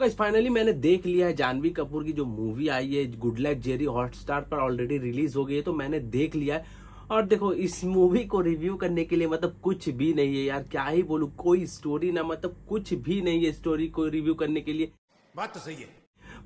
guys तो finally मैंने देख लिया है जानवी कपूर की जो मूवी आई है गुड लक जेरी हॉटस्टार पर ऑलरेडी रिलीज हो गई है तो मैंने देख लिया है और देखो इस मूवी को रिव्यू करने के लिए मतलब कुछ भी नहीं है यार क्या ही बोलू कोई स्टोरी ना मतलब कुछ भी नहीं है स्टोरी को रिव्यू करने के लिए बात तो सही है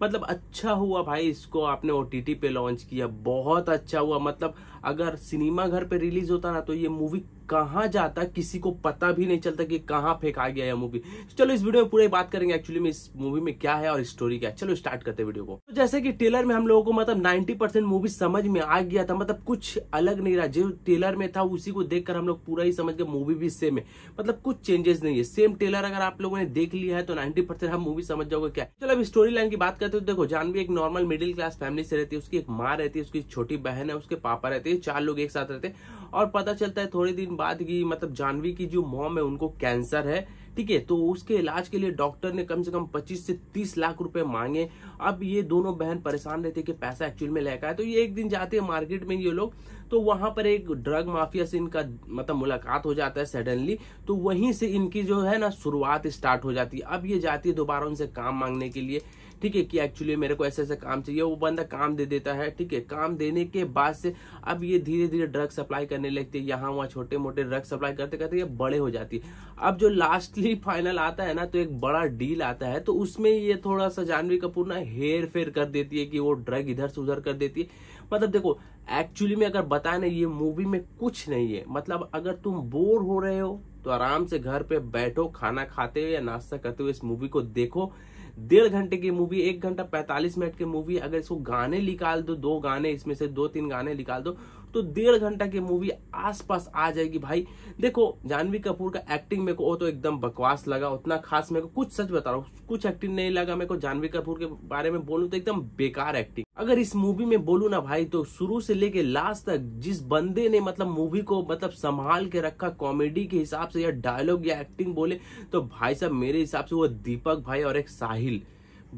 मतलब अच्छा हुआ भाई इसको आपने ओ पे लॉन्च किया बहुत अच्छा हुआ मतलब अगर सिनेमा घर पे रिलीज होता ना तो ये मूवी कहाँ जाता किसी को पता भी नहीं चलता कि कहाँ फेंका गया यह मूवी तो चलो इस वीडियो में पूरे बात करेंगे एक्चुअली में इस मूवी में क्या है और स्टोरी क्या है चलो स्टार्ट करते वीडियो को तो जैसे कि टेलर में हम लोगों को मतलब 90 परसेंट मूवी समझ में आ गया था मतलब कुछ अलग नहीं रहा जो टेलर में था उसी को देख हम लोग पूरा ही समझ गए मूवी भी सेम है मतलब कुछ चेंजेस नहीं है सेम टेलर अगर आप लोगों ने देख लिया है तो नाइन्टी हम मूवी समझ जाओगे क्या चलो अब स्टोरी लाइन की बात करते हो तो देखो जानवी एक नॉर्मल मिडिल क्लास फैमिली से रहती है उसकी एक माँ रहती है उसकी छोटी बहन है उसके पापा रहते हैं चार लोग एक साथ रहते हैं और पता चलता है थोड़े दिन बाद की मतलब जानवी की जो मॉम है उनको कैंसर है ठीक है तो उसके इलाज के लिए डॉक्टर ने कम से कम पच्चीस से तीस लाख रुपए मांगे अब ये दोनों बहन परेशान रहते कि पैसा एक्चुअल में लेकर है तो ये एक दिन जाते हैं मार्केट में ये लोग तो वहां पर एक ड्रग माफिया से इनका मतलब मुलाकात हो जाता है सडनली तो वहीं से इनकी जो है ना शुरुआत स्टार्ट हो जाती है अब ये जाती है दोबारा उनसे काम मांगने के लिए ठीक है कि एक्चुअली मेरे को ऐसे ऐसे काम चाहिए वो बंदा काम दे देता है ठीक है काम देने के बाद से अब ये धीरे धीरे ड्रग सप्लाई करने लगती है यहाँ वहाँ छोटे मोटे ड्रग सप्लाई करते करते ये बड़े हो जाती है अब जो लास्ट वीकली फाइनल आता है ना तो एक बड़ा डील आता है तो उसमें ये थोड़ा सा जानवी कपूर ना हेर फेर कर देती है कि वो ड्रग इधर से उधर कर देती है मतलब देखो एक्चुअली में अगर बताए ना ये मूवी में कुछ नहीं है मतलब अगर तुम बोर हो रहे हो तो आराम से घर पे बैठो खाना खाते हो या नाश्ता करते हुए इस मूवी को देखो डेढ़ घंटे की मूवी एक घंटा पैंतालीस मिनट की मूवी अगर इसको गाने निकाल दो दो गाने इसमें से दो तीन गाने निकाल दो तो डेढ़ घंटा की मूवी आसपास आ जाएगी भाई देखो जानवी कपूर का एक्टिंग मेरे को वो तो एकदम बकवास लगा उतना खास मेरे को कुछ सच बता रहा हूँ कुछ एक्टिंग नहीं लगा मेरे को जानवी कपूर के बारे में बोलूँ तो एकदम बेकार एक्टिंग अगर इस मूवी में बोलू ना भाई तो शुरू से लेके लास्ट तक जिस बंदे ने मतलब मूवी को मतलब संभाल के रखा कॉमेडी के हिसाब से या डायलॉग या एक्टिंग बोले तो भाई साहब मेरे हिसाब से वो दीपक भाई और एक साहिल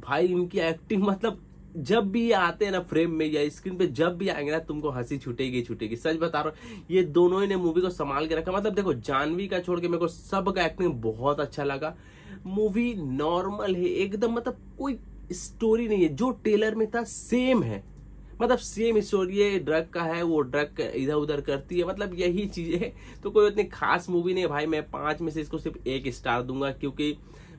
भाई इनकी एक्टिंग मतलब जब भी ये आते हैं ना फ्रेम में या स्क्रीन पे जब भी आएंगे ना तुमको हंसी छूटेगी छूटेगी सच बता रहा हूँ ये दोनों ही ने मूवी को संभाल के रखा मतलब देखो जानवी का छोड़ के मेरे को सबका एक्टिंग बहुत अच्छा लगा मूवी नॉर्मल है एकदम मतलब कोई स्टोरी नहीं है जो टेलर में था सेम है मतलब सेम स्टोरी है ड्रग का है वो ड्रग इधर उधर करती है मतलब यही चीजें तो कोई उतनी खास मूवी नहीं है भाई मैं पांच में से इसको सिर्फ एक स्टार दूंगा क्योंकि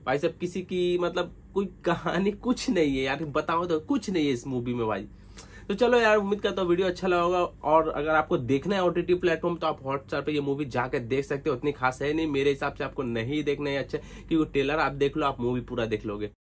भाई साहब किसी की मतलब कोई कहानी कुछ नहीं है यार बताओ तो कुछ नहीं है इस मूवी में भाई तो चलो यार उम्मीद करता हूँ वीडियो अच्छा लगा होगा और अगर आपको देखना है ओ टी प्लेटफॉर्म तो आप हॉटस्टार पे ये मूवी जाकर देख सकते हो उतनी खास है नहीं मेरे हिसाब से आपको नहीं देखना है अच्छा क्योंकि टेलर आप देख लो आप मूवी पूरा देख लोगे